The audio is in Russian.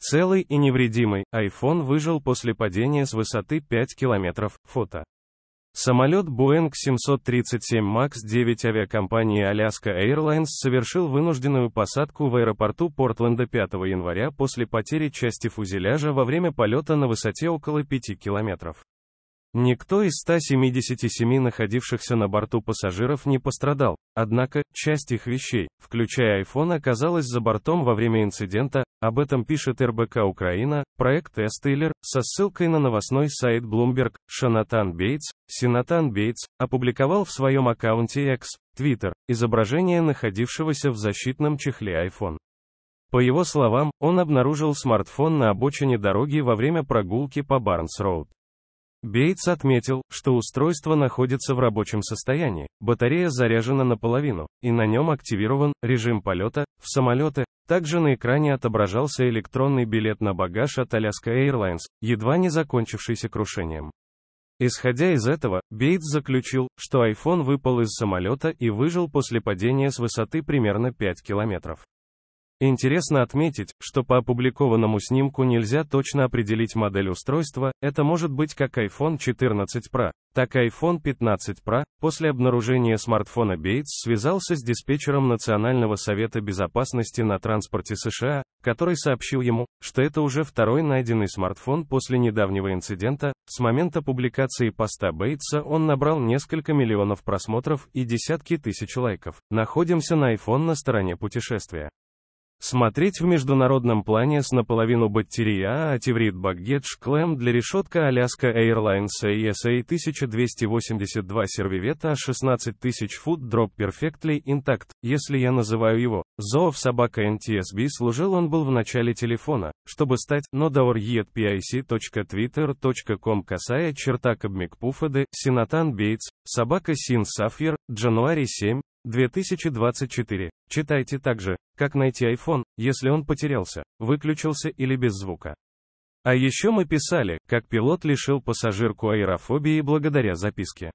Целый и невредимый, iPhone выжил после падения с высоты 5 километров, фото. Самолет Boeing 737 MAX 9 авиакомпании Alaska Airlines совершил вынужденную посадку в аэропорту Портленда 5 января после потери части фюзеляжа во время полета на высоте около 5 километров. Никто из 177 находившихся на борту пассажиров не пострадал, однако, часть их вещей, включая iPhone, оказалась за бортом во время инцидента, об этом пишет РБК Украина, проект Эстейлер, со ссылкой на новостной сайт Bloomberg, Шанатан Бейтс, Синатан Бейтс, опубликовал в своем аккаунте X, Twitter, изображение находившегося в защитном чехле iPhone. По его словам, он обнаружил смартфон на обочине дороги во время прогулки по Барнс-Роуд. Бейтс отметил, что устройство находится в рабочем состоянии, батарея заряжена наполовину, и на нем активирован режим полета в самолеты. Также на экране отображался электронный билет на багаж от Alaska Airlines, едва не закончившийся крушением. Исходя из этого, Бейтс заключил, что iPhone выпал из самолета и выжил после падения с высоты примерно 5 километров. Интересно отметить, что по опубликованному снимку нельзя точно определить модель устройства, это может быть как iPhone 14 Pro, так и iPhone 15 Pro. После обнаружения смартфона Бейтс связался с диспетчером Национального совета безопасности на транспорте США, который сообщил ему, что это уже второй найденный смартфон после недавнего инцидента. С момента публикации поста Бейтса он набрал несколько миллионов просмотров и десятки тысяч лайков. Находимся на iPhone на стороне путешествия. Смотреть в международном плане с наполовину баттерия Ативрит Баггедж Клем для решетка Аляска Airlines ASA 1282 сервивета 16 тысяч фут дроп Perfectly интакт, если я называю его. Зоов собака NTSB служил он был в начале телефона, чтобы стать, но daorjetpic.twitter.com касая черта кабмикпуфады, Синатан Бейтс, собака Син Сафьер, Джануари 7, 2024. Читайте также, как найти iPhone, если он потерялся, выключился или без звука. А еще мы писали, как пилот лишил пассажирку аэрофобии благодаря записке.